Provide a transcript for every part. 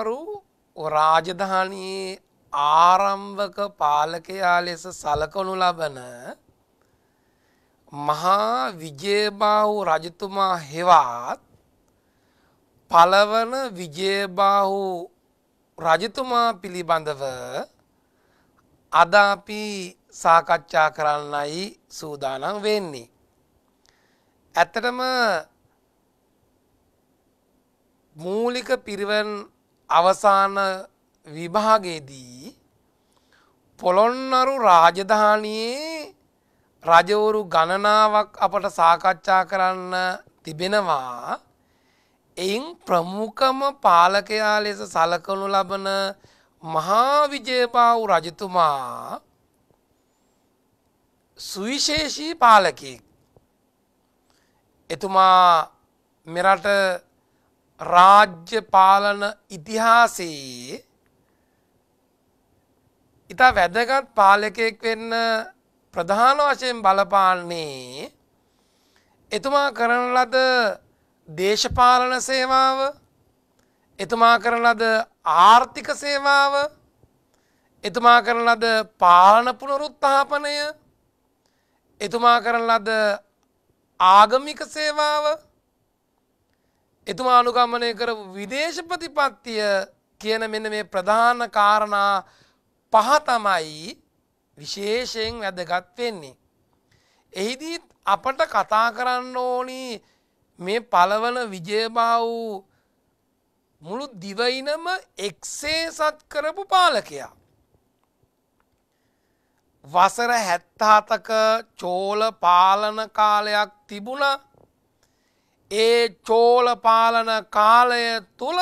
අමාරු රාජධානයේ ආරම්භක පාලකයා ලෙස සලකනු ලබන මහා විජේබාහු රජතුමා හෙවත් පළවන විජේබාහු රජතුමා පිළිබඳව අද අපි සාකච්ඡා කරන්නයි සූදානම් වෙන්නේ. ඇත්තටම මූලික පිරිවන් අවසාන විභාගයේදී පොළොන්නරු රාජධානියේ රජවරු ගණනාවක් අපට සාකච්ඡා කරන්න තිබෙනවා එයින් ප්‍රමුඛම පාලකයා ලෙස සලකනු ලබන මහා විජයබාහු රජතුමා සුවිශේෂී පාලකෙක් එතුමා මෙරට රාජ්‍ය පාලන ඉතිහාසයේ ඉතා වැදගත් පාලකයෙක් වෙන්න ප්‍රධාන වශයෙන් බලපාන්නේ එතුමා කරන ලද දේශපාලන සේවාව එතුමා කරන ලද ආර්ථික සේවාව එතුමා කරන ලද පාලන පුනරුත්ථාපනය එතුමා කරන ලද ආගමික සේවාව එතුමා අනුගමනය කර විදේශපතිපත්තිය කියන මෙන්න මේ ප්‍රධාන කාරණා පහ තමයි විශේෂයෙන් වැදගත් වෙන්නේ. එහිදීත් අපට කතා කරන්න ඕනි මේ පළවන විජයබා වූ මුළු දිවයිනම එක්සේසත් කරපු පාලකයා. වසර හැත්තාතක චෝල පාලන කාලයක් තිබුණා ඒ චෝලපාලන කාලය තුළ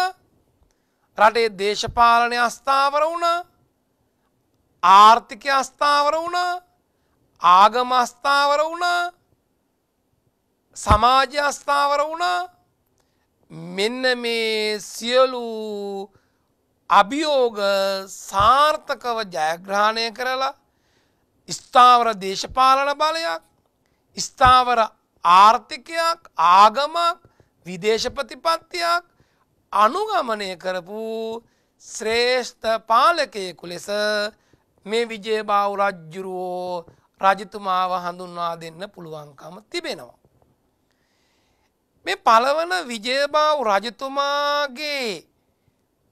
රටේ දේශපාලනය අස්ථාවර වුණ ආර්ථිකය අස්ථාවර වුණ ආගම අස්ථාවර වුණ සමාජ අස්ථාවර වුණ මෙන්න මේ සියලු අභියෝග සාර්ථකව ජයග්‍රහණය කරලා ස්ථාවර දේශපාලන බලයක් ස්ථාවර ආර්ථිකයක් ආගමක් විදේශපතිපත්තියක් අනුගමනය කරපු ශ්‍රේෂ්ඨ පාලකයෙකු ලෙස මේ විජය බාව රජ්ජුරුවෝ රජතුමාව හඳුන්වා දෙන්න පුළුවන්කම තිබෙනවා. මේ පළවන විජයබාව රජතුමාගේ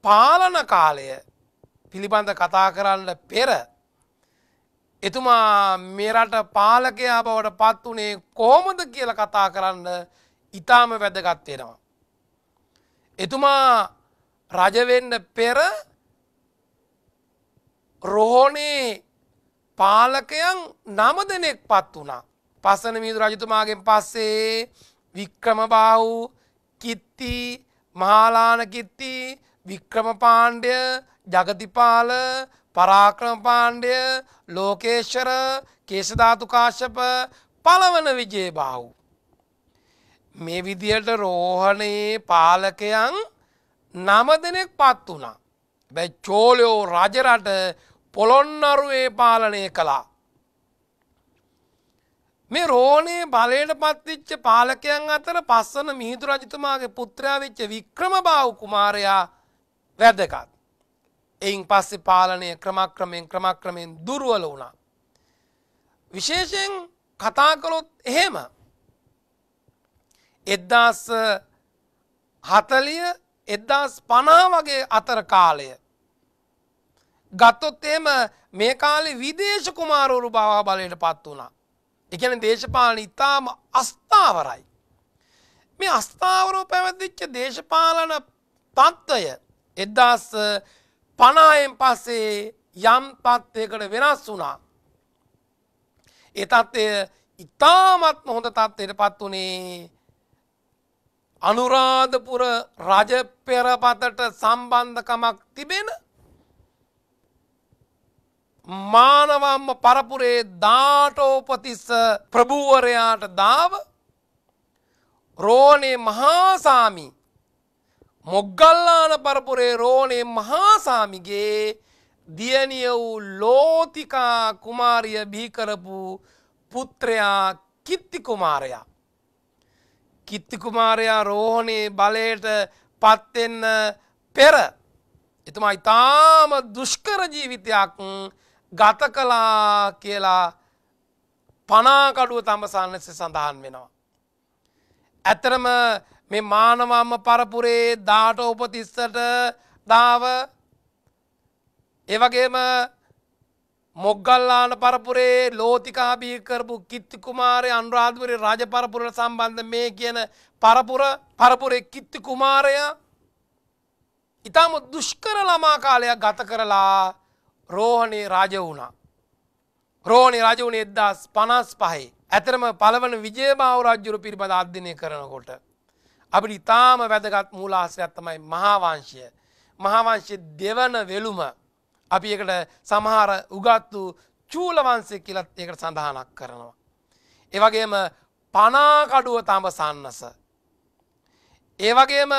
පාලන කාලය පිළිබඳ කතා කරන්න පෙර එතුමා මෙරට පාලකයා බවට පත් වනේ කෝමද කියල කතා කරන්න ඉතාම වැදගත්වෙනවා. එතුමා රජවෙන්න පෙර රෝහෝනේ පාලකයන් නම දෙනෙක් පත් වුණා. පස්සන මිදු රජතුමාගෙන් පස්සේ වික්‍රම බාහු කිත්ති මහාලාන කිත්ති වික්‍රම පාණ්ඩය ජගතිපාල පරාක්‍රම පාණ්ඩය ලෝකේශ්වර කේසධාතුකාශ්‍යප පළවන විජේ බාහු. මේ විදියට රෝහණයේ පාලකයන් නම දෙනෙක් පත් වුණා. බැ චෝලයෝ රජරට පොළොන්නරුවේ පාලනය කළා. මේ රෝණයේ බලයට පත්තිච්ච පාලකයන් අතර පස්සන මිහිදු රජතුමාගේ පුත්‍රයා වෙච්ච වික්‍රම බාහු කුමාරයා වැදකත්. එයින් පස්සේ පාලනය ක්‍රමක්‍රමයෙන් ක්‍රමක්‍රමයෙන් දුර්වල වුණා. විශේෂයෙන් කතා කළොත් එහෙම එද්දාස් හතලිය එද්දාස් පනා වගේ අතර කාලය. ගත්තොත් එම මේ කාලෙ විදේශ කුමාරවරු භවා බලයට පත් වුණා. එකන දේශපාලන ඉතාම අස්ථාවරයි. මේ අස්ථාවරෝ පැවතිච්ච දේශපාලන තත්ත්වය එද්දාස් පනායෙන් පස්සේ යම් තත්ත්වයකට වෙනස් වුණා. ඒ තත්ත්වය ඉතාමත්ම හොඳ තත්ත්වයට පත් වුණේ අනුරාධපුර රජ පෙරපතට සම්බන්ධකමක් තිබෙන මානවම්ම පරපුරේ දාටෝපතිස්ස ප්‍රභූවරයාට දාව රෝණේ මහාසාමී මොග්ගල්ලාන පරපුරේ රෝණේ මහාසාමිගේ දියණිය වූ ලෝතිකා කුමාරිය බිහි කරපු පුත්‍රයා කිත්ති කුමාරයා. කිත්ති කුමාරයා රෝහණේ බලයට පත්වෙන්න පෙර එතුමා ඉතාම දුෂ්කර ජීවිතයක් ගත කලා කියලා පනාකඩුව තම සන්නස සඳහන් වෙනවා. ඇතරම මේ මානවම්ම පරපුරේ දාට උපතිස්සට දාව ඒවගේම මොග්ගල්ලාන පරපුරේ ලෝතිකාබී කරපු කිත්ති කුමාරය අනුරාධපුර රජ පරපුරට සම්බන්ධ මේ කියන පරපුර පරපුරේ කිත්ති කුමාරය ඉතාම දුෂ්කර ළමා කාලයක් ගත කරලා රෝහණේ රාජ වුණා. රෝණි රජ වුණේ 1055. ඇතරම පළවන විජයබාහු රජුරු පිළිබඳ අධ්‍යයනය කරනකොට අපිට ඉතාම වැදගත් මූලාහසයක් තමයි මහාවංශය. මහාවංශය දෙවන වෙලුම අපි එකට සමහර උගත් වූ චූලවංශය කියලත් ඒකට සඳහනක් කරනවා. ඒවගේම පනාකඩුව තමසන්නස. ඒවගේම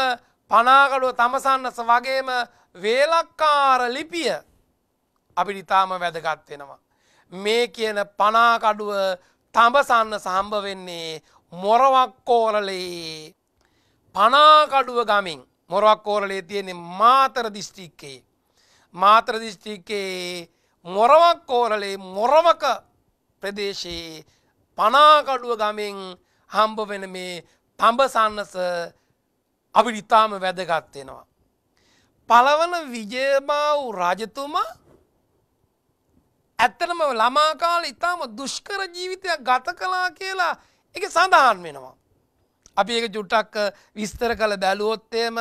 පනාකඩුව තමසන්නස වගේම වේලක්කාර ලිපිය අපිට ඉතාම වැදගත් වෙනවා. මේ කියන පනාකඩුව තඹසන්න සහම්භ වෙන්නේ මොරවක්කෝලලේ පනාකඩුව ගමින් මොරක් කෝරලේ තියෙන මාතර දිස්ටික්කේ. මාතර දිස්ටික්කේ මොරවක් කෝරලේ මොරවක ප්‍රදේශයේ පනාකඩුව ගමින් හම්බ වෙන මේ පඹසන්නස අපි ඉතාම වැදගත්වෙනවා. පලවන විජයබාව් රජතුමා ඇත්තනම ළමාකාල ඉතාම දුෂ්කර ජීවිතයක් ගත කලා කියලා එක සඳහන් වෙනවා. අපි ඒක ජුට්ටක් විස්තර කළ බැලුවොත්තේම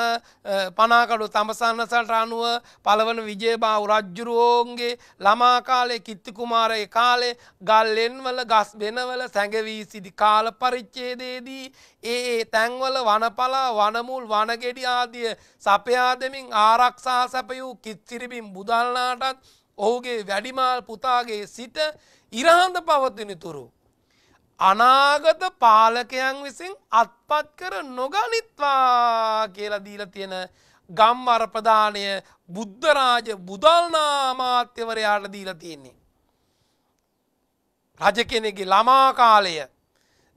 පනාකඩු තමසන්නසට අනුව පළවන විජේබා රජ්ජුරුවෝන්ගේ ළමා කාලේ කිත්තිකුමාරය කාලේ ගල්ලෙන්වල ගස් වෙනවල සැඟවී සිටි කාල පරිච්චේදේදී ඒ ඒ තැන්වල වනපලා වනමුල් වනගෙඩි ආදිය සපයා දෙමින් ආරක්ෂා සැපයූ කිත්සිරිබින් බුදල්නාටත් ඔහුගේ වැඩිමාල් පුතාගේ සිට ඉරහන්ද පවතිනතුරු අනාගත පාලකයන් විසින් අත්පත් කර නොගනිත්වා කියලා දීලා තියෙන ගම් අරපදානය බුද්ධරාජ බුදල්නාමාත්‍යවරයාට දීලා තියෙන්නේ. රජ කෙනෙගේ ළමාකාලය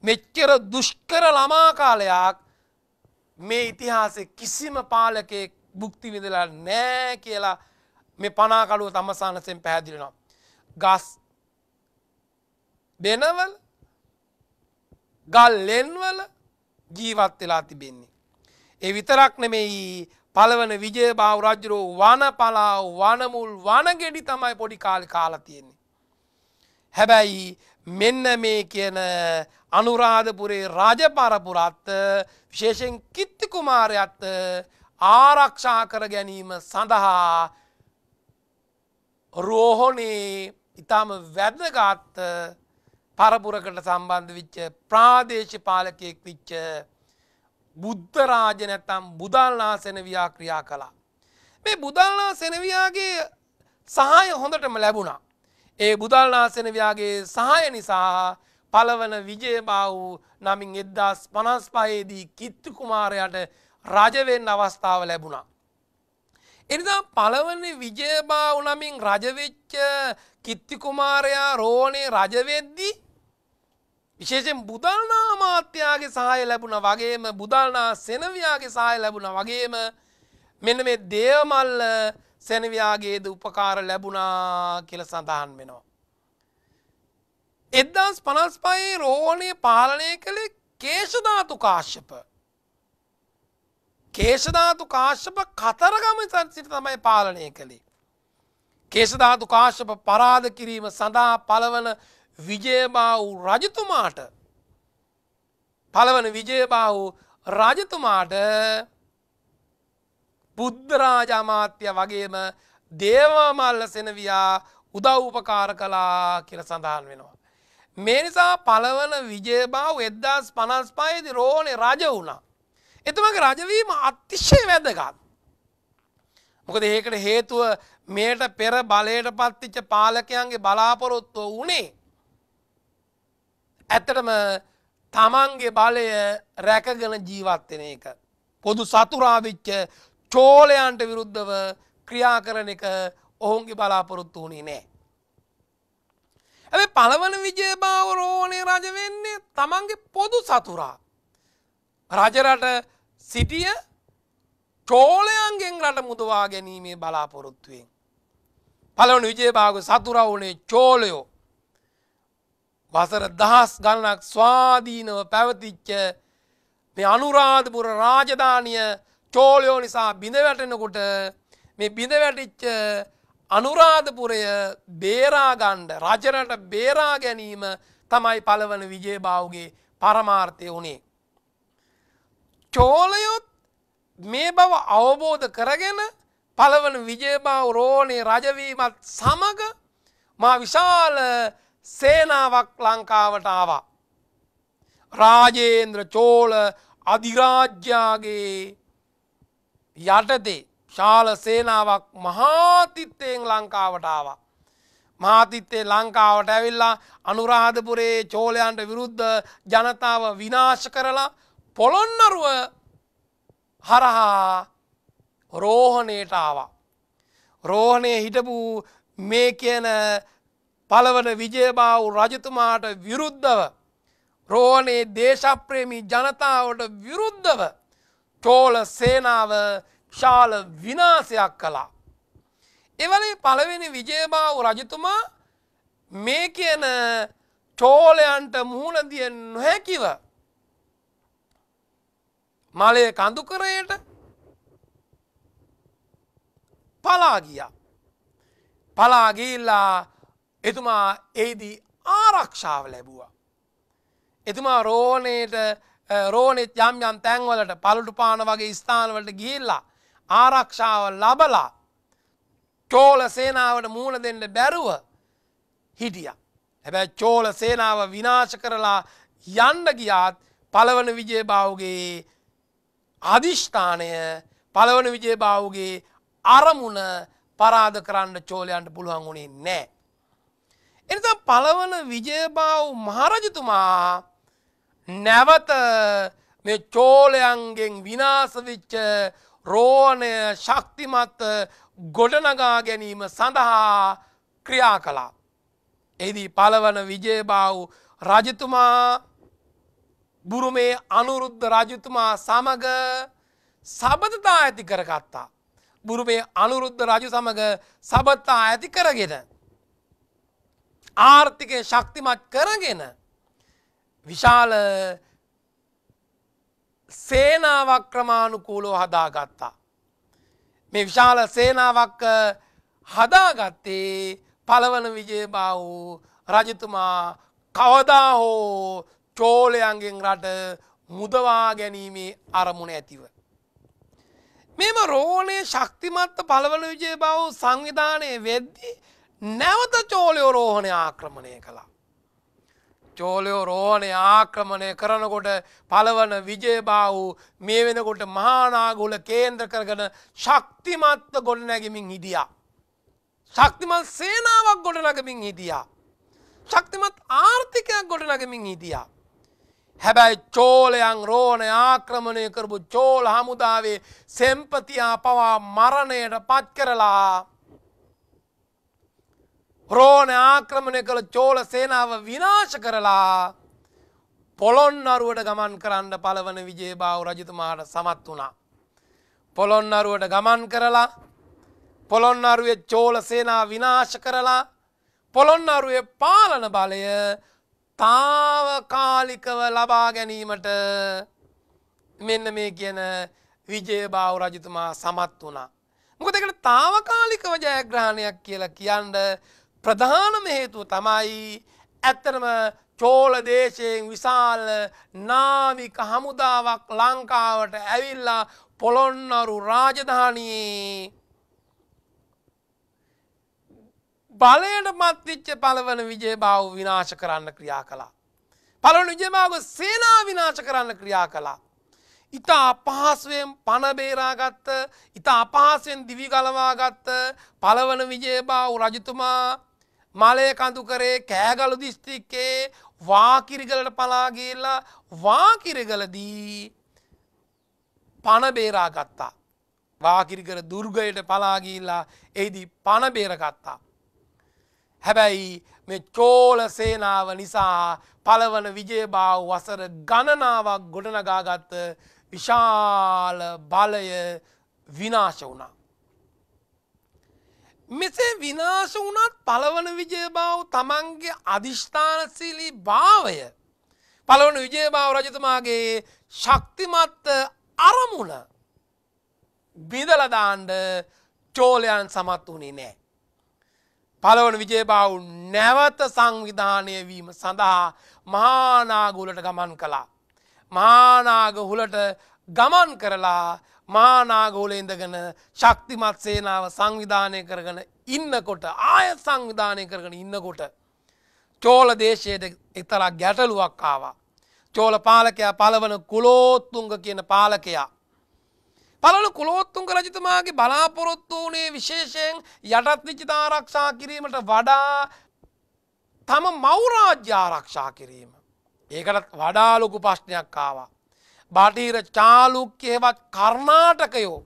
මෙච්චර දුෂ්කර ළමාකාලයක් මේ ඉතිහාසේ කිසිම පාලකෙක් බුක්ති විඳලා නෑ කියලා මේ පනාකළුව තමසානසෙන් පැහැදිලෙනවා. ගස් දෙනවල ගල් ලෙන්වල ජීවත් වෙලා තිබෙන්නේ. ඒ විතරක් නෙමෙයි පළවන විජය බාවරජ්ජරෝ වන පලාව වනමුල් වනගෙඩි තමයි පොඩි කාලි කාලා තියෙන්නේ. හැබැයි මෙන්න මේ කියන අනුරාධපුරේ රජපරපුරත් විශේෂෙන් කිත්ති කුමාරයත් ආරක්ෂා කර ගැනීම සඳහා රෝහොනේ ඉතාම වැදගත් පරපුරකට සම්බන්ධ විච්ච ප්‍රාදේශපාලකයෙක් විච්ච බුද්ධරාජ නැතම් බුදල්ලා සෙනවයා ක්‍රියා කළා. මේ බුදල්ලා සෙනවයාගේ සහය හොඳටම ලැබුණා. ඒ බුදල්ලා සෙනවයාගේ සහය නිසා පළවන විජයබාව් නමින් එද්දස් පනස් පහේදී කිත්තු කුමාරයට රජවෙන් අවස්ථාව ලැබුණා. එනිසා පළවන විජයබාව් නමින් රජවෙච්ච කිත්තිකුමාරයා රෝණේ රජවෙද්දිී විශේෂෙන් බුදල්නා අමාත්‍යයාගේ සහය ලැබුණ වගේම බුදල්නා සෙනවයාගේ සහය ලැබුණ වගේම මෙන්න මේ දේවමල්ල සැනවයාගේද උපකාර ලැබුණා කියල සඳහන් වෙනවා. එද්දස් පනස් පයේ රෝහණය පාලනය කළේ කේෂධාතු කාශ්‍යප. කේෂධාතු කාශ්‍යප කතරගම සංසිට තමයි පාලනය කළේ. කේෂධාතු කාශ්‍යප පරාධ කිරීම සඳහා පලවන විජයබාහු රජතුමාට පළවන විජයබාහු රජතුමාට බුද්ධරාජ අමාත්‍ය වගේම දේවමල්ල සෙනවියා උදව් උපකාර කළා කියලා සඳහන් වෙනවා. මේ නිසා පළවන විජයබාහු 1055 දී රෝණේ රජ වුණා. එතුමගේ රජවීම අතිශය වැදගත්. මොකද ඒකට හේතුව මේට පෙර බලයට පත්තිච්ච පාලකයන්ගේ බලාපොරොත්තුව වනේ ඇත්තටම තමන්ගේ බලය රැකගෙන ජීවත්වෙන එක. පොදු සතුරාවිච්ච චෝලයන්ට විරුද්ධව ක්‍රියා කරන එක ඔවුන්ගේ බලාපොරොත්තු වුණේ නෑ. ඇ පළවන විජයභාව රෝණය රජ වෙන්නේ තමන්ගේ පොදු සතුරා. රජරට සිටිය චෝලයන්ගෙන් රට මුදවා ගැනීමේ බලාපොරොත්තුවෙන්. පළවන විජයභාග සතුරවුනේ චෝලයෝ වසර දහස් ගණනක් ස්වාධීනව පැවතිච්ච මේ අනුරාධපුර රාජධානිය චෝලයෝ නිසා බිඳ වැටෙනකොට මේ බිඳ වැටිච්ච අනුරාධපුරය බේරාගණ්ඩ රජනට බේරා ගැනීම තමයි පළවන විජේභාවගේ පරමාර්ථය වුණේ. චෝලයොත් මේ බව අවබෝධ කරගෙන පළවන විජේභාව රෝණේ රජවීමත් සමග මා විශාල සේනාවක් ලංකාවට ආවා. රාජේන්ද්‍ර චෝල අධිරාජ්‍යයාගේ යටතේ ශාල සේනාවක් මහාතිත්තයෙන් ලංකාවට ආවා. මහාතිත්තේ ලංකාවට ඇවිල්ලා අනුරාධපුරේ චෝලයන්ට විරුද්ධ ජනතාව විනාශ කරලා පොළොන්නරුව හරහා රෝහණයට ආවා. රෝහණය හිටපු මේ කියන පළවන විජයබාවු රජතුමාට විරුද්ධව රෝණේ දේශප්‍රේමී ජනතාවට විරුද්ධව චෝල සේනාව ශාල විනාසයක් කළා. එවලේ පළවෙනි විජයබාවු රජතුමා මේ කියන චෝලයන්ට මුහුණදිය නොහැකිව මලය කඳුකරයට පලාගිය පලාගිල්ලා එතුමා ඒදී ආරක්ෂාව ලැබුවා. එතුමා රෝණයට රෝණෙත් යම් යම් තැන්වලට පලුටු පාන වගේ ස්ථානවලට ගිහිල්ලා ආරක්ෂාව ලබලා චෝල සේනාවට මූුණ දෙන්න බැරුව හිටිය. හැබැ චෝල සේනාව විනාශ කරලා යන්න ගියාත් පළවන විජයභාවගේ අධිෂ්ඨානය පළවන විජයභාවගේ අරමුණ පරාධ කරන්න චෝලයන්ට පුළුවන් වුණේ නෑ. එනිසා පළවන විජයබාව් මහරජතුමා නැවත මේ චෝලයන්ගෙන් විනාසවිච්ච රෝණය ශක්තිමත් ගොඩනගා ගැනීම සඳහා ක්‍රියා කළා. එහිදී පළවන විජයබාව් රජතුමා බුරුමේ අනුරුද්ධ රජතුමා සමග සබඳතා ඇති කරගත්තා. බුරුමේ අනුරුද්ධ රජු සමග සබත්තා ඇති කරගෙන. ආර්ථිකය ශක්තිමත් කරගෙන විශාල සේනාවක් ක්‍රමාණුකූලෝ හදාගත්තා. මේ විශාල සේනාවක් හදාගත්තේ පළවන විජයබාහු රජතුමා කවදා හෝ චෝලයන්ගෙන් රට මුදවා ගැනීමේ අරමුණ ඇතිව. මෙම රෝණය ශක්තිමත්ත පළවන විජය බව සංවිධානය වෙද්දි නැවත චෝලයෝ රෝහණය ආක්‍රමණය කළා. චෝලයෝ රෝහණය ආක්‍රමණය කරනකොට පළවන විජයබා වූ මේ වෙනකොට මහානාගුල කේන්ද්‍ර කරගන ශක්තිමත්ත ගොඩනැගමින් හිදියා. ශක්තිමත් සේනාවක් ගොඩනගමින් හිදියා. ශක්තිමත් ආර්ථිකයක් ගොඩනගමින් හිදියා. හැබැයි චෝලයන් රෝණ ආක්‍රමණය කරපු චෝල හමුදාවේ සෙම්පතියා පවා මරණයට පත් කරලා රෝණ ආක්‍රමණය කළ චෝල සේනාව විනාශ කරලා පොළොන් අරුවට ගමන් කරන්න පලවන විජේ බාව රජතුමාට සමත් වුණා. පොළොන් අරුවට ගමන් කරලා පොළොන් අරුවේ චෝල සේනා විනාශ කරලා පොළොන් අරුවේ පාලන බලය තාවකාලිකව ලබා ගැනීමට මෙන්න මේ කියන විජේ බාව රජතුමා සමත් වුණා. මොකද එකට තාවකාලිකව ජයග්‍රහණයක් කියලා කියන්න ප්‍රධානම හේතුව තමයි ඇත්තරම චෝල දේශයෙන් විශාල නාවික හමුදාවක් ලංකාවට ඇවිල්ලා පොළොන්නරු රාජධානයේ බලයට මත්විච්ච පළවන විජයභාව විනාශ කරන්න ක්‍රියා කළා. පළවන විජයභාව සේනා විනාශ කරන්න ක්‍රියා කළා. ඉතා අපහසුවෙන් පණබේරාගත්ත ඉතා අපහසුවෙන් දිවිගලවාගත්ත පළවන විජයභාව රජතුමා මලය කඳු කරේ කෑගලු දිස්ත්‍රික්කේ වාකිරිගලට පලාගේල්ලා වාකිරගලදී පණ බේරාගත්තා. වාකිරිකර දුර්ගයට පලාගිල්ලා එහිදී පණ බේරගත්තා. හැබැයි මේ චෝල සේනාව නිසා පළවන විජයභාව වසර ගණනාවක් ගොඩනගාගත්ත විශාල බලය විනාශ වුණා. මෙසේ විනාශ වුණත් පළවන විජයබාව තමන්ගේ අධිෂ්ඨානශීලී භාවය පළවන විජයබාව රජතුමාගේ ශක්තිමත් අරමුණ බිඳලදාන්ඩ චෝලයන් සමත් වුණේ නෑ. පළවන විජයබාව නැවත සංවිධානය වීම සඳහා මහානාගුලට ගමන් කළා. මහානාග හුලට ගමන් කරලා මානාගෝල ඉඳගෙන ශක්තිමත් සේනාව සංවිධානය කරගෙන ඉන්නකොට ආය සංවිධානය කරගෙන ඉන්නකොට. චෝල දේශයට එතරක් ගැටලුවක් ආවා. චෝල පාලකයා පලවන කුලෝත්තුංග කියන පාලකයා. පලන කුලෝත්තුංග රජතුමාගේ බලාපොරොත්තු වනේ විශේෂයෙන් යටත් විචිතාරක්ෂා කිරීමට වඩා තම මවරාජ්‍යාරක්ෂා කිරීම. ඒකට වඩාලොකු ප්‍රශ්නයක් ආවා. බටීර චාලුක්්‍යහෙවත් කර්ණාටකයෝ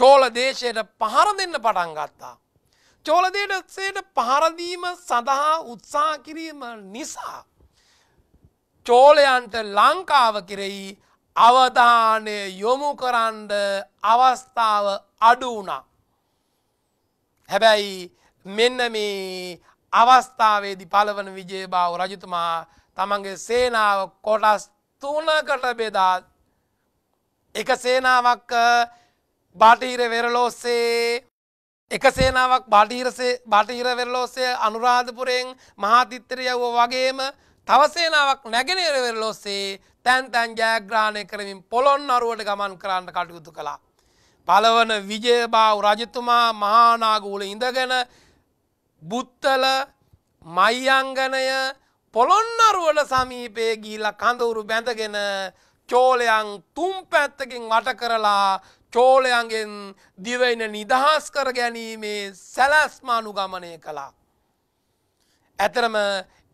චෝල දේශයට පහර දෙන්න පටන් ගත්තා. චෝලදේටසේට පහරදීම සඳහා උත්සා කිරීම නිසා. චෝලයන්ට ලංකාව කෙරෙහි අවධානය යොමු කරන්ඩ අවස්ථාව අඩු වුණා. හැබැයි මෙන්න මේ අවස්ථාවේදි පලවන විජේභාව රජතුමා තමන්ගේ සේනාව කොටස් තුනකට බෙදා එක සේනාවක් බාටීර වෙරලෝස්සේ එක සේනාවක් බාටීරසේ බාටීර වෙරලෝස්සේ අනුරාධපුරයෙන් මහාතිත්තර යව්ව වගේම තවසේනාවක් නැගෙනේර වෙරලෝස්සේ තැන් තැන් ජයග්‍රහණය කරමින් පොළොන් අරුවට ගමන් කරන්න කටයුතු කළා. පළවන විජයබාව් රජතුමා මහානාගූල ඉඳගෙන බුත්තල මයිංගනය පොළොන්නරුවල සමීපයේ ගිහිලා කඳවුරු බැඳගෙන චෝලයන් තුම් පැත්තකින් වට කරලා චෝලයන්ගෙන් දිවයින නිදහස් කර ගැනීමේ සැලැස්ම අනුගමනය කළා. ඇතරම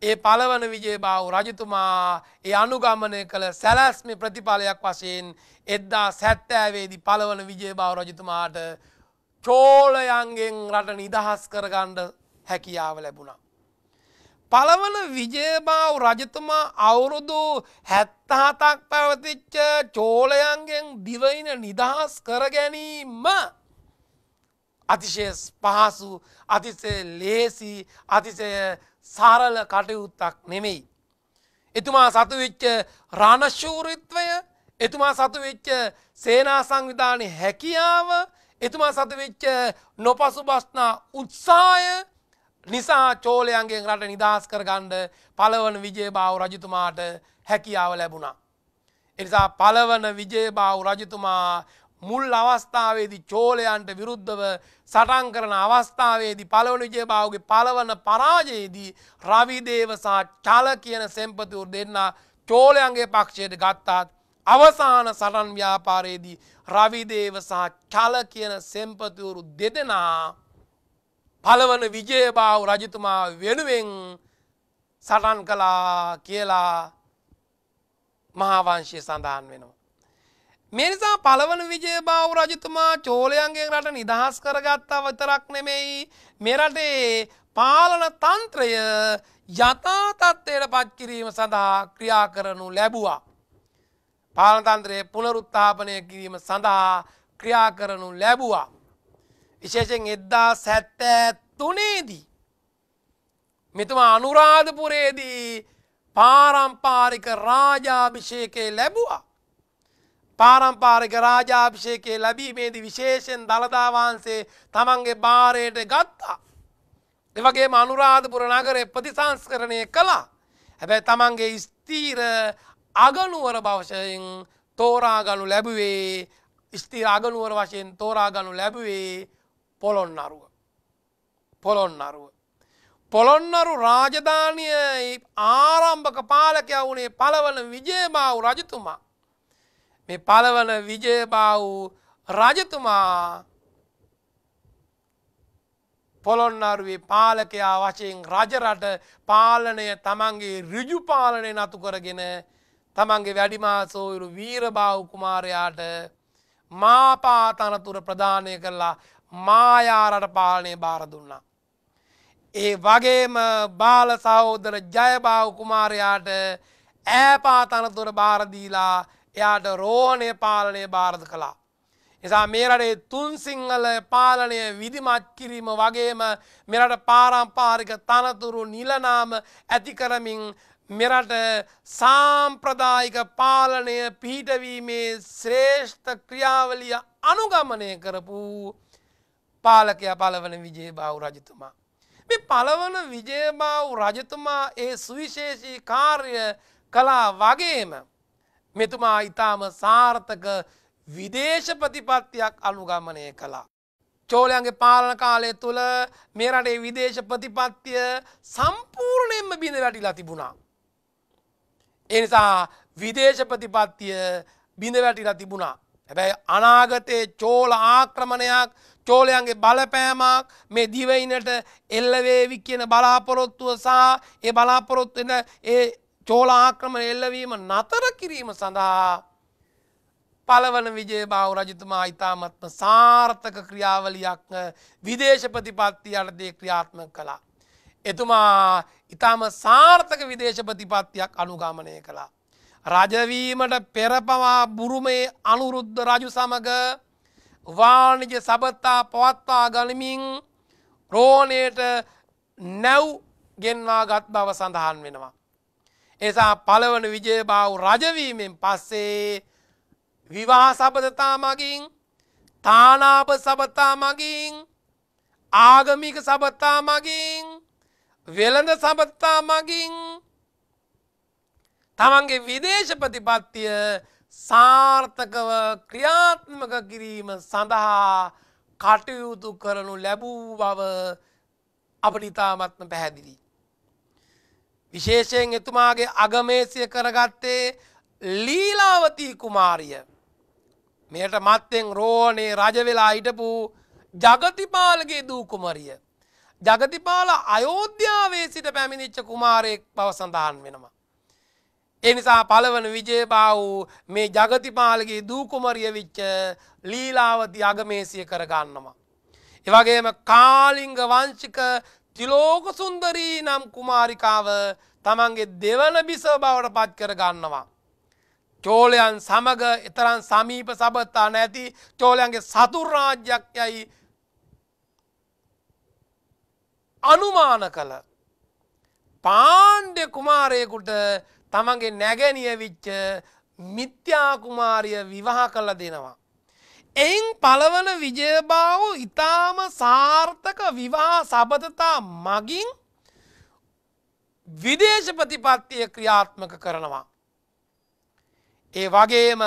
ඒ පළවන විජේබාව රජතුමා ඒ අනුගමනය කළ සැලැස්මි ප්‍රතිඵලයක් වශයෙන් එද්දා සැත්තෑවේදි පළවන විජේබාව රජතුමාට චෝලයන්ගෙන් රට නිදහස් කරගණ්ඩ හැකියාව ලැබුණා. පළවන විජයබාව රජතුමා අවුරුදු හැත්තහතක් පැවතිච්ච චෝලයන්ගෙන් දිවයින නිදහස් කර ගැනීම අතිශය පහසු අතිසේ ලේසි අතිසය සාරල කටයුත්තක් නෙමෙයි. එතුමා සතුවෙච්ච රණශූරිත්වය එතුමා සතුවෙච්ච සේනා සංවිධානය හැකියාව එතුමා සතුවෙච්ච නොපසු බස්නා උත්සාය නිසා චෝලයන්ගෙන් රට නිදහස් කරගන්න පළවන විජේබාව රජතුමාට හැකියාව ලැබුණා. එනිසා පළවන විජේබාව රජතුමා මුල් අවස්ථාවේදී චෝලයන්ට විරුද්ධව සටන් කරන අවස්ථාවේදී පළවන විජේබාවගේ පළවන පරාජයේදී රවිදේව සහ චල කියන සෙම්පතිවරු දෙන්නා චෝලයන්ගේ පක්ෂයට ගත්තාත් අවසාන සටන් ව්‍යාපාරයේදී රවිදේව සහ චල කියන සෙම්පතිවරු දෙදෙනා පළවන විජයබාව රජතුමා වෙනුවෙන් සටන් කලා කියලා මහාවංශය සඳහන් වෙනවා. මේනිසා පළවන විජයබාව රජතුමා චෝලයන්ගේ රට නිදහස් කරගත්තා වතරක් නෙමෙයි මෙරටේ පාලන තන්ත්‍රය යථාතත්වයට පත්කිරීම සඳහා ක්‍රියා කරනු ලැබුවා. පාලතන්ත්‍රයේ පුනරුත්ථාපනය කිරීම සඳහා ක්‍රියා කරනු ලැබුවා. විශේෂෙන් එද්දා සැත්තෑ තුනේදී. මෙතුමා අනුරාධපුරේදී පාරම්පාරික රාජාභිෂේකය ලැබුවා. පාරම්පාරික රාජාභිෂේකය ලැබීමේදී විශේෂෙන් දළදාවහන්සේ තමන්ගේ භාරයට ගත්තා. එවගේ අනුරාධපුර නගරය ප්‍රතිසංස්කරණය කළා. හැබැයි තමන්ගේ ස්තීර අගනුවර භවශයෙන් තෝරාගනු ලැබුවේ ස්තීර අගනුවර වශයෙන් තෝරාගනු ලැබුවේ පොළොන්නරුව. පොළොන්නරුව. පොළොන්නරු රාජධානය ආරම්භක පාලකය වුණේ පළවන විජයබාව් රජතුමා. මේ පළවන විජයබාව් රජතුමා පොළොන්නරුවේ පාලකයා වශයෙන් රජරට පාලනය තමන්ගේ රිජු පාලනය නතු කරගෙන තමන්ගේ වැඩිමාසෝයුරු වීරභාව් කුමාරයාට මාපාතනතුර ප්‍රධානය කරලා මායාරට පාලනය බාර දුන්නා. ඒ වගේම බාල සහෝදර ජයබාව කුමාරයාට ඈපාතනතුර බාරදීලා එයාට රෝහණය පාලනය බාරධ කළා. එසා මේරටේ තුන් සිංහල පාලනය විදිමත් කිරීම වගේම මෙරට පාරම්පාරික තනතුරු නිලනාම ඇතිකරමින් මෙරට සාම්ප්‍රදායික පාලනය පිහිටවීමේ ශ්‍රේෂ්ඨ ක්‍රියාවලිය අනුගමනය කරපු පාලකයා පලවන විජේබාව රජතුමා. මේ පලවන විජේබාව රජතුමා ඒ සුවිශේෂී කාර්ය කලා වගේම මෙතුමා ඉතාම සාර්ථක විදේශපතිපත්තියක් අනුගමනය කලා. චෝලයන්ගේ පාලන කාලය තුළ මේ රටේ විදේශ ප්‍රතිපත්තිය සම්පූර්ණයෙන්ම බිඳ වැටිලා තිබුණා. එනිසා විදේශ ප්‍රතිපත්තිය බිඳ වැටිලා තිබුණා. හැබැයි අනාගතයේ චෝල ආක්‍රමණයක් චෝලයන්ගේ බලපෑමක් මේ දිවයිනට එල්ලවේවි කියන බලාපොරොත්තුව සහ ඒ බලාපොරොත්වෙන ඒ චෝලාක්‍රමණ එල්ලවීම නතර කිරීම සඳහා පලවන විජේ බාව රජතුමා ඉතාමත්ම සාර්ථක ක්‍රියාවලියක් විදේශපතිපත්ති අලදේ ක්‍රියාත්ම කළා. එතුමා ඉතාම සාර්ථක විදේශපතිපත්තියක් අනුගමනය කළා. රජවීමට පෙරපවා බුරුමේ අනුරුද්ධ රජු සමඟ වාණිජ සබතා පවත්වා ගනිමින් රෝණයට නැව් ගෙන්වා ගත් බව සඳහන් වෙනවා. එසා පළවන විජයබාව් රජවීමෙන් පස්සේ විවාහ සබදතා මගින් තානාප සබතා මගින් ආගමික සබතා මගින් වෙළඳ සබත්තා මගින් තමන්ගේ විදේශපතිපත්තිය සාර්ථකව ක්‍රියාත්මක කිරීම සඳහා කටයුතු කරනු ලැබූ බව අපට ඉතාමත්ම පැහැදිලි. විශේෂයෙන් එතුමාගේ අගමේසිය කරගත්තේ ලීලාවතී කුමාරිය. මෙයට මත්තෙන් රෝණේ රජවෙලා හිටපු ජගතිපාලගේ දූ කුමරිය. ජගතිපාල අයෝධ්‍යාවේ සිට පැමිණිච්ච කුමාරයෙක් බව සඳහන් වෙනවා. ඒ නිසා පළවන විජේබා වූ මේ ජගතිපාලගේ දූ කුමරිය විච්ච ලීලාවති අගමේසිය කරගන්නවා. ඒ වගේම කාලිංග වංශික තිලෝක සුන්දරී නම් කුමාරිකාව තමන්ගේ දෙවන බිස බවට පත් කරගන්නවා. චෝලයන් සමග එතරම් සමීප සබත්තා නැති චෝලයන්ගේ සතුරාජ්‍යයක් යයි අනුමාන කළ පාණ්ඩ්‍ය කුමාරයෙකුට තමන්ගේ නැගැනිය විච්ච මිත්‍යා කුමාරිය විවාහ කළ දෙනවා. එයින් පළවන විජයබාහු ඊටාම සාර්ථක විවාහ සබඳතා මගින් විදේශ ප්‍රතිපත්තිය ක්‍රියාත්මක කරනවා. ඒ වගේම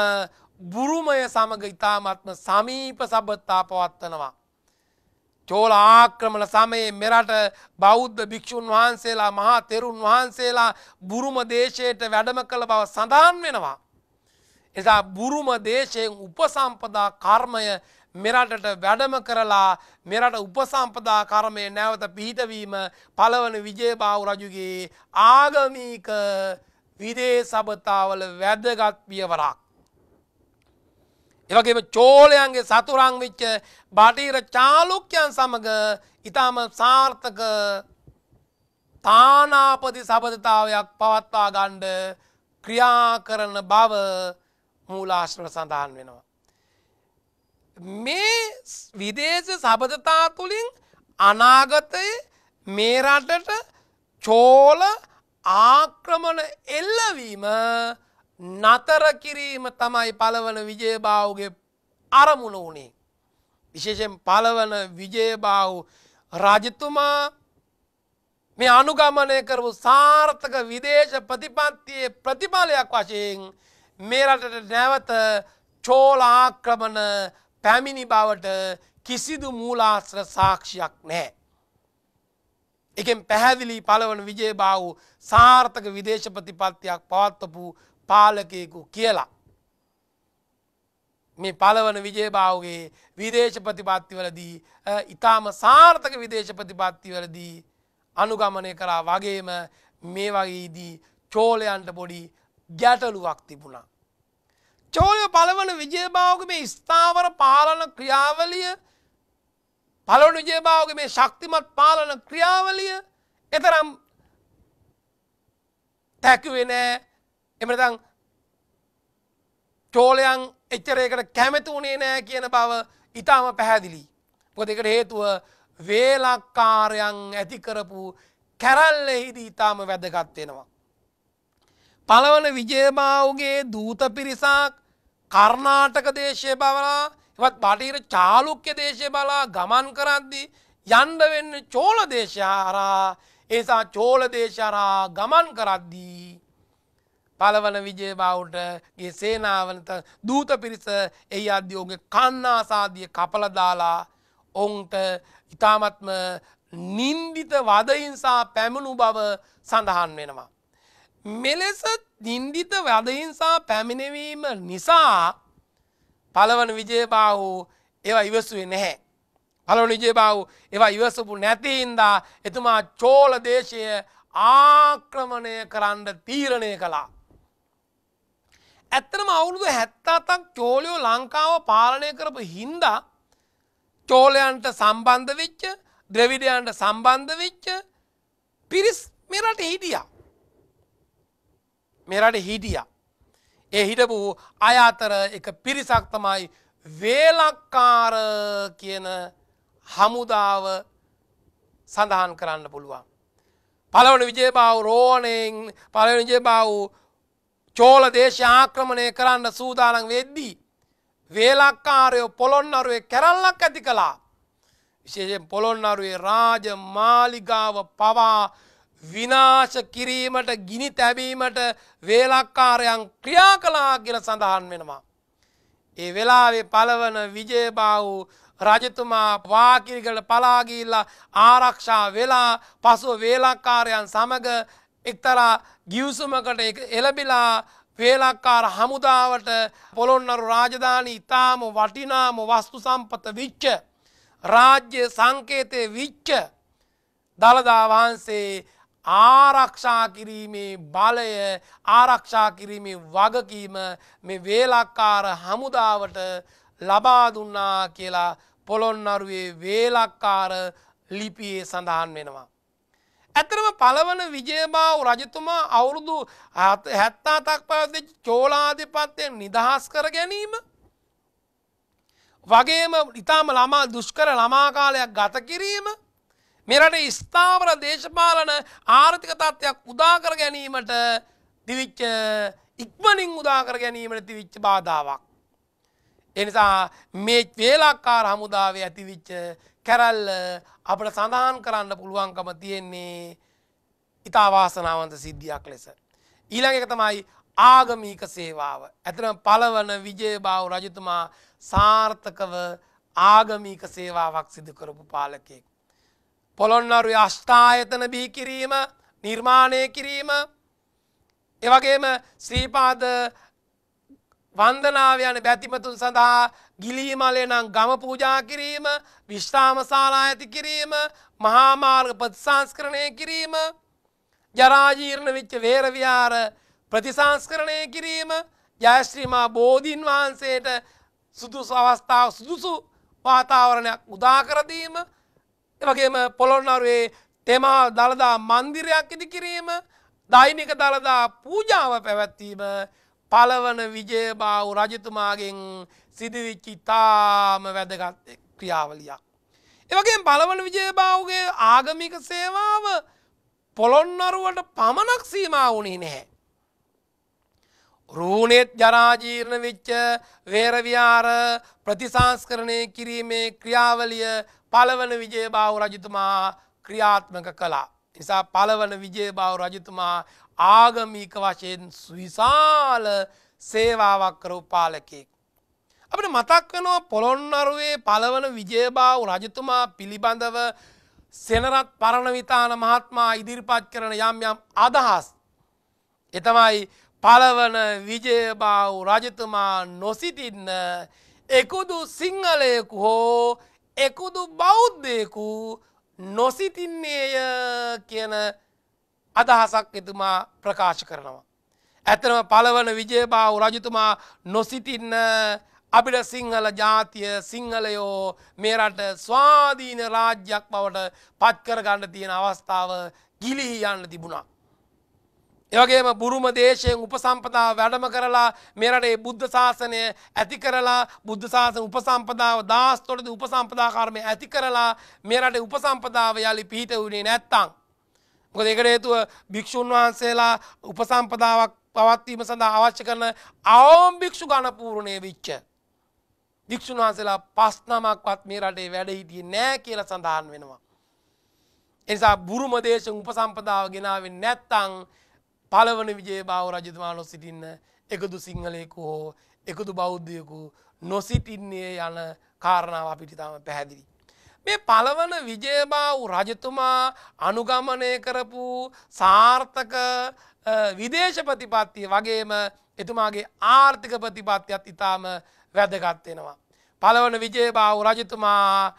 බුරුමය සමග ඉතාමත්ම සමීප සබත්තා පවත්වනවා. චෝල ආක්‍රමණ සමයේ මෙරට බෞද්ධ භික්‍ෂූන් වහන්සේලා මහා තෙරුන් වහන්සේලා බුරුම දේශයට වැඩම කළ බව සඳහන් වෙනවා. එසා බුරුම දේශයෙන් උපසම්පදා කර්මය මෙරටට වැඩම කරලා මෙරට උපසම්පදා කර්මය නැවත පිහිටවීම පළවන විජේභාව රජුගේ ආගමීක විදේ සබතාවල වැදගත් පියවරක්. එවගේම චෝලයන්ගේ සතුරන් වෙච්ච බටීර චාලුක්‍යයන් සමග ඉතාම සාර්ථක තානාපති සබඳතාවයක් පවත්වා ගණ්ඩ ක්‍රියා කරන බව මූලාශ්‍රව සඳහන් වෙනවා. මේ විදේශ සබඳතා තුළින් අනාගතය මේ රටට චෝල ආක්‍රමණ එල්ලවීම නතර කිරීම තමයි පළවන විජයබාවුගේ අරමුණ වුණේ. විශේෂෙන් පළවන විජයබාවු රජතුමා මේ අනුගමනය කරපු සාර්ථක විදේශ ප්‍රතිපත්තියේ ප්‍රතිඵලයක් වශයෙන් මේ රටට නැවත චෝල ආක්‍රමණ පැමිණි බවට කිසිදු මූලාශ්‍ර සාක්ෂියක් නැහැ. එකෙන් පැහැදිලි පළවන විජේබාවු සාර්ථක විදේශ ප්‍රතිපත්තියක් පවත්වපු පාලකයෙකු කියලා. මේ පලවන විජේභාවගේ විදේශ ප්‍රතිපත්තිවලදී ඉතාම සාර්ථක විදේශ ප්‍රතිපත්තිවලදී අනුගමනය කරා වගේම මේ වගේදී චෝලයන්ට පොඩි ගැටලුවක් තිබුණා. චෝලය පලවන විජේභාවක මේ ස්ථාවර පාලන ක්‍රියාවලිය පලවන විජේභාවගේ මේ ශක්තිමත් පාලන ක්‍රියාවලිය එතරම් තැකුවෙනෑ එමනතං චෝලයන් එච්චරයකට කැමති වුණේ නෑ කියන බව ඉතාම පැහැදිලි. පො දෙකට හේතුව වේලක්කාරයන් ඇතිකරපු කැරල්ලෙහිදී ඉතාම වැදගත්වෙනවා. පළවන විජයමාවගේ දූත පිරිසක් කර්ණාටක දේශය බවලා එවත් බටීර චාලුක්‍ය දේශය බලා ගමන් කරද්දි යන්ඩ වෙන්න චෝල දේශාරා ඒසා චෝල දේශරා ගමන් කරද්දී පලවන විජයබාවුට ගේ සේනාවනත දූත පිරිස එයි අධ්‍යෝගේ කන්නාසාදිය කපලදාලා ඔවුන්ට ඉතාමත්ම නින්දිත වදහිංසා පැමිණු බව සඳහන් වෙනවා. මෙලෙස නින්දිත වදහිංසා පැමිණවීම නිසා පලවන විජයබාහු ඒවා ඉවසුවේ නැහැ. පලවන විජයබාහු ඒවා ඉවසපු නැතිහින්දා එතුමා චෝල දේශය ආක්‍රමණය කරන්න තීරණය කලා. ඇත්තනම අවුරුදු හැත්තාතක් චෝලයෝ ලංකාව පාලනය කරපු හින්දා චෝලයන්ට සම්බන්ධ වෙච්ච ද්‍රවිඩයන්ට සම්බන්ධ වෙච්ච පිරිස් මෙරට හිටිය මෙරට හිටිය ඒ හිටපු අය අතර එක පිරිසක් තමයි වේලක්කාර කියන හමුදාව සඳහන් කරන්න පුළුවන්. පලවන විජේබාව රෝණයෙන් පලවන විජේබාවූ චෝල දේශ ආක්‍රමණය කරන්න සූදානන් වෙද්දී. වේලක්කාරයෝ පොළොන්නරුවේ කැරල්ලක් ඇති කළා. විශේෂෙන් පොළොන්නරුවේ රාජ මාලිගාව පවා විනාශ කිරීමට ගිනි තැබීමට වේලක්කාරයන් ක්‍රියා කලා කියෙන සඳහන් වෙනවා. ඒ වෙලාවේ පලවන විජයබාවූ රජතුමා වාකිරිකට පලාගිල්ලා ආරක්ෂා වෙලා පසුව වේලක්කාරයන් සමඟ එක්තරා ගියවසුමකට එළබිලා වේලක්කාර හමුදාවට පොළොන්නරු රාජධානී ඉතාම වටිනාම වස්තු සම්පත විච්ච රාජ්‍ය සංකේතය විච්ච දළදා වහන්සේ ආරක්ෂා කිරීමේ බලය ආරක්ෂා කිරීමේ වගකීම මේ වේලක්කාර හමුදාවට ලබා දුන්නා කියලා පොළොන්නරුවේ වේලක්කාර ලිපියේ සඳහන් වෙනවා. ඇතරම පළවන විජයබාව රජතුමා අවුරුදු හැත්තා තක් පැවති චෝලාධිපත්යෙන් නිදහස් කර ගැනීම වගේම ඉතාම ළමා දුෂ්කර ළමාකාලයක් ගත කිරීම මෙරට ස්ථාවර දේශපාලන ආර්ථික තත්ත්වයක් උදාකර ගැනීමට දිවිච්ච ඉක්මනින් උදාකර ගැනීමට තිවිච්ච බාධාවක්. එනිසා මේ වේලක්කාර හමුදාවේ ඇතිවිච්ච කැරල්ල අපට සඳහන් කරන්න පුළුවන්කම තියෙන්නේ ඉතා වාසනාවන්ත සිද්ධියක් ලෙස. ඊළඟ එක තමයි ආගමීක සේවාව. ඇතන පලවන විජයබාව රජතුමා සාර්ථකව ආගමීක සේවාවක් සිදු කරපු පාලකෙක්. පොළොන්නරු අෂ්ඨායතන බිහිකිරීම නිර්මාණය කිරීම එවගේම ශ්‍රීපාද වන්දනාවයන බැතිමතුන් සඳහා ගිලීමලේ නම් ගම පූජා කිරීම විශ්‍රාමශාලා ඇති කිරීම මහාමාර්ග ප්‍රතිසංස්කරණය කිරීම ජරාජීර්ණ වෙච්ච වේරවිහාර ප්‍රතිසංස්කරණය කිරීම ජයශ්‍රීමා බෝධීන් වහන්සේට සුදුසු අවස්ථාව සුදුසු වාතාවරණයක් උදාකරදීම එවගේම පොළොන්නරුවේ තෙමා දළදා මන්දිරයක් ඉදි කිරීම දෛනික දළදා පූජාව පැවැත්වීම පලවන විජයබාවු රජතුමාගෙන් සිදුවිච්චි ඉතාම වැදගත් ක්‍රියාවලියක්. එවගේ බලවන විජයභාවගේ ආගමික සේවාව පොළොන්නරුවට පමණක් සීමා වුණේ නැහැ. රූණෙත් ජරාජීර්ණ වෙච්ච වේරවියාර ප්‍රතිසංස්කරණය කිරීමේ ක්‍රියාවලිය පළවන විජයභාව රජතුමා ක්‍රියාත්මක කළා. නිසා පළවන විජයභාව රජතුමා ආගමික වශයෙන් සවිශාල සේවාවක් කර උපාලකෙක්. අපට මතක් වෙනවා පොළොන්නරුවේ පළවන විජයබාව රජතුමා පිළිබඳව සෙනරත් පරණවිතාන මහත්මා ඉදිරිපත් කරන යම් යම් අදහස්. එතමයි පළවන විජයබාව රජතුමා නොසිටින්න එකුදු සිංහලයකු හෝ එකුදු බෞද්ධයකු නොසිතින්නේය කියන අදහසක් එතුමා ප්‍රකාශ කරනවා. ඇතනම පළවන විජයබාව රජතුමා නොසිටින්න අපිට සිංහල ජාතිය සිංහලයෝ මේරට ස්වාධීන රාජ්‍යයක් බවට පත්කර ගණඩ තියෙන අවස්ථාව ගිලිහි යන්න තිබුණා. ඒවගේම බුරුම දේශයෙන් උපසම්පදා වැඩම කරලා මෙරටේ බුද්ධ ශාසනය ඇති කරලා බුද්ධ ශාසන උපසම්පදාව දාස්තොටද උපසම්පදා කර්මය ඇති කරලා මෙරට උපසම්පදාව යළි පිහිට වුණේ නැත්තං. මොකද ඒකට හේතුව භික්ෂූන් වහන්සේලා උපසම්පදාවක් පවත්වීම සඳහා අවශ්‍ය කරන අවෝම් භික්ෂු ගණපූරණය විච්ච. භික්ෂුන් වහන්සේලා පස් නමක්වත් මේ රටේ වැඩ හිටියේ නෑ කියලා සඳහන් වෙනවා. එනිසා බුරුම දේශ උපසම්පදාව ගෙනාවේ නැත්තං පළවන විජේබාව රජතුමා නොසිටින්න එකදු සිංහලයෙකු හෝ එකදු බෞද්ධයෙකු නොසිටින්නේ යන කාරණාව අපිට තාම පැහැදිලි. මේ පළවන විජේබාව් රජතුමා අනුගමනය කරපු සාර්ථක විදේශ ප්‍රතිපත්තිය වගේම එතුමාගේ ආර්ථික ප්‍රතිපත්තියත් ඉතාම වැදගත් වෙනවා. පළවන විජේබාහු රජතුමා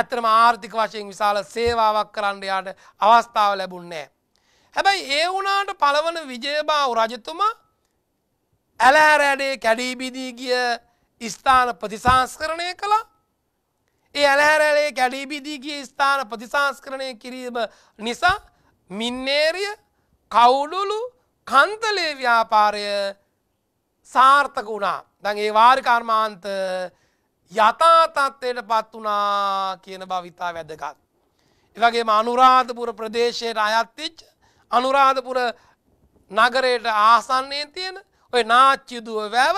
ඇත්තම ආර්ථික වශයෙන් විශාල සේවාවක් කරන්න යාට අවස්ථාව ලැබුණේ හැබැයි ඒ වුණාට පළවන විජේබාහු රජතුමා ඇලහැරෑඩේ කැඩී බිදී ගිය ස්ථාන ප්‍රතිසංස්කරණය කළා. ඒ ඇලහැරෑලේ කැඩී බිදී ගිය ස්ථාන ප්‍රතිසංස්කරණය කිරීම නිසා මින්නේරිය කවුඩුලු කන්තලේ ව්‍යාපාරය සාර්ථක වුණා. දැන් ඒ වාරි කර්මාන්ත යථා තත්ත්වයට පත් වුණා කියන භාවිතා වැදගත්. ඒ වගේම අනුරාධපුර ප්‍රදේශයට අයත් වෙච්ච අනුරාධපුර නගරයට ආසන්නයේ තියෙන ওই නාච්චිදුව වැව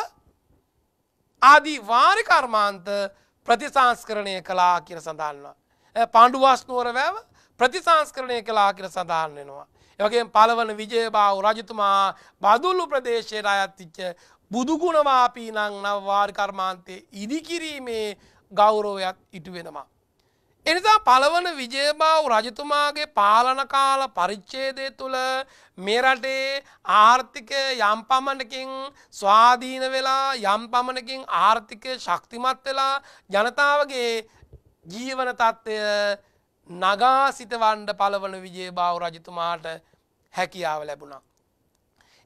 ආදී වාරි කර්මාන්ත ප්‍රතිසංස්කරණය කළා කියන සඳහන් වෙනවා. පාණ්ඩුවාස්නුවර වැව ප්‍රතිසංස්කරණය කළා කියන සඳහන් වෙනවා. ඒ වගේම පළවන විජයබාහු රජතුමා බදුල්ලු ප්‍රදේශයට අයත් වෙච්ච බුදුගුණවාපී නං නවවාර් කර්මාන්තය ඉදිකිරීමේ ගෞරෝයක් ඉටු වෙනවා. එනිසා පළවන විජයබාව රජතුමාගේ පාලනකාල පරිච්චේදය තුළ මෙරටේ ආර්ථික යම්පමණකින් ස්වාධීන වෙලා යම්පමණකින් ආර්ථික ශක්තිමත් වෙලා ජනතාවගේ ජීවන තත්ත්වය නගා සිතවන්ඩ පළවන විජේ බාව රජතුමාට හැකියාව ලැබුණා.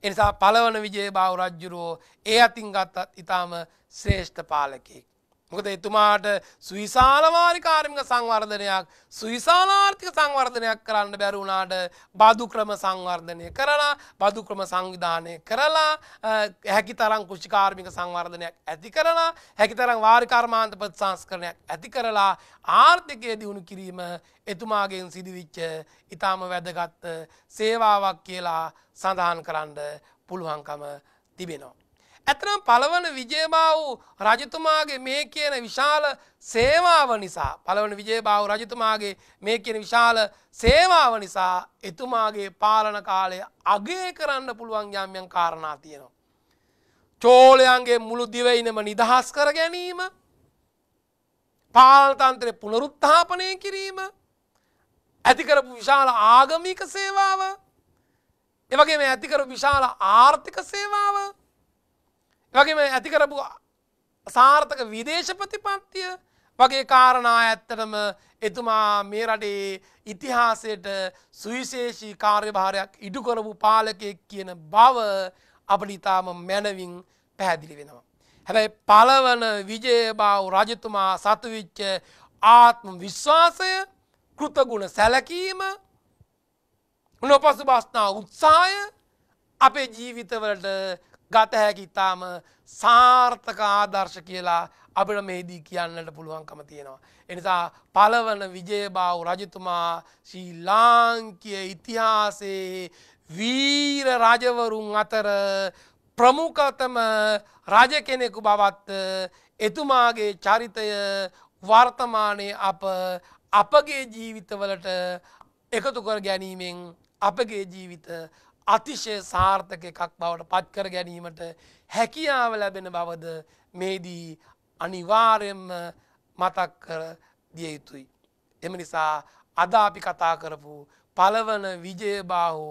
එනිසා පලවන විජේ බාව රජ්ජුරුවෝ ඒ අතින් ගත්තත් ඉතාම ශ්‍රේෂ්ඨ පාලකෙක්. මොකද එතුමාට සුවිශාලවාරි කාර්මික සංවර්ධනයක් සුවිශාලාර්ථික සංවර්ධනයක් කරන්න බැරි වුණාට බදු ක්‍රම සංවර්ධනය කරලා බදු ක්‍රම සංවිධානය කරලා හැකිතරම් කුෂිකාර්මික සංවර්ධනයක් ඇති කරලා හැකිතරම් වාරි කර්මාන්ත ප්‍රතිසංස්කරණයක් ඇති කරලා ආර්ථිකය දියුණු කිරීම එතුමාගෙන් සිදුවිච්ච ඊටාම වැදගත් සේවාවක් කියලා සඳහන් කරන්න පුළුවන්කම තිබෙනවා ඇතනම් පළවන විජයබාවු රජතුමාගේ මේ කියන විශාල සේවාව නිසා පළවන විජයබාවු රජතුමාගේ මේ කියන විශාල සේවාව නිසා එතුමාගේ පාලන කාලය අගේ කරන්න පුළුවන් යම්යන් කාරණා තියෙනවා. චෝලයන්ගේ මුළු දිවයිනම නිදහස් කර ගැනීම පාලතන්ත්‍රය පුනරුත්ථාපනය කිරීම ඇතිකරපු විශාල ආගමික සේවාව එවගේ ඇතිකරු විශාල ආර්ථික සේවාව වගේම ඇතිකරපු සාර්ථක විදේශපතිපත්තිය වගේ කාරණා ඇත්තටම එතුමා මේ රටේ ඉතිහාසයට සුවිශේෂී කාර්යභාරයක් ඉඩු කරපු පාලකයෙක් කියන බව අපට ඉතාම මැනවින් පැහැදිලි වෙනවා. හැබැයි පළවන විජයබාව් රජතුමා සතුවිච්ච ආත්ම විශ්වාසය කෘතගුණ සැලකීම නොපසු බස්නා උත්සාය අපේ ජීවිතවලට ගත හැකිතාම සාර්ථක ආදර්ශ කියලා අපිට මෙහිදී කියන්නට පුළුවන්කම තියෙනවා. එනිසා පලවන විජයබාව රජතුමා ශ්‍රී ලාංකය ඉතිහාසේ වීර රජවරුන් අතර ප්‍රමුඛතම රජ කෙනෙකු බවත් එතුමාගේ චරිතය වර්තමානය අප අපගේ ජීවිතවලට එකතු කර ගැනීමෙන් අපගේ ජීවිත අතිශය සාර්ථක එකක් බවට පත්කර ගැනීමට හැකියාව ලැබෙන බවද මේදී අනිවාර්යෙන්ම මතක් කර දිය යුතුයි. එම නිසා අද අපි කතා කරපු පළවන විජයබාහු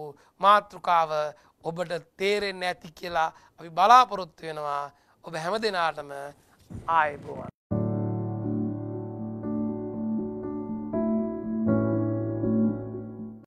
මාතෘකාව ඔබට තේරෙන් ඇති කියලා අපි බලාපොරොත්තු වෙනවා ඔබ හැම දෙනාටම ආයබෝවන්.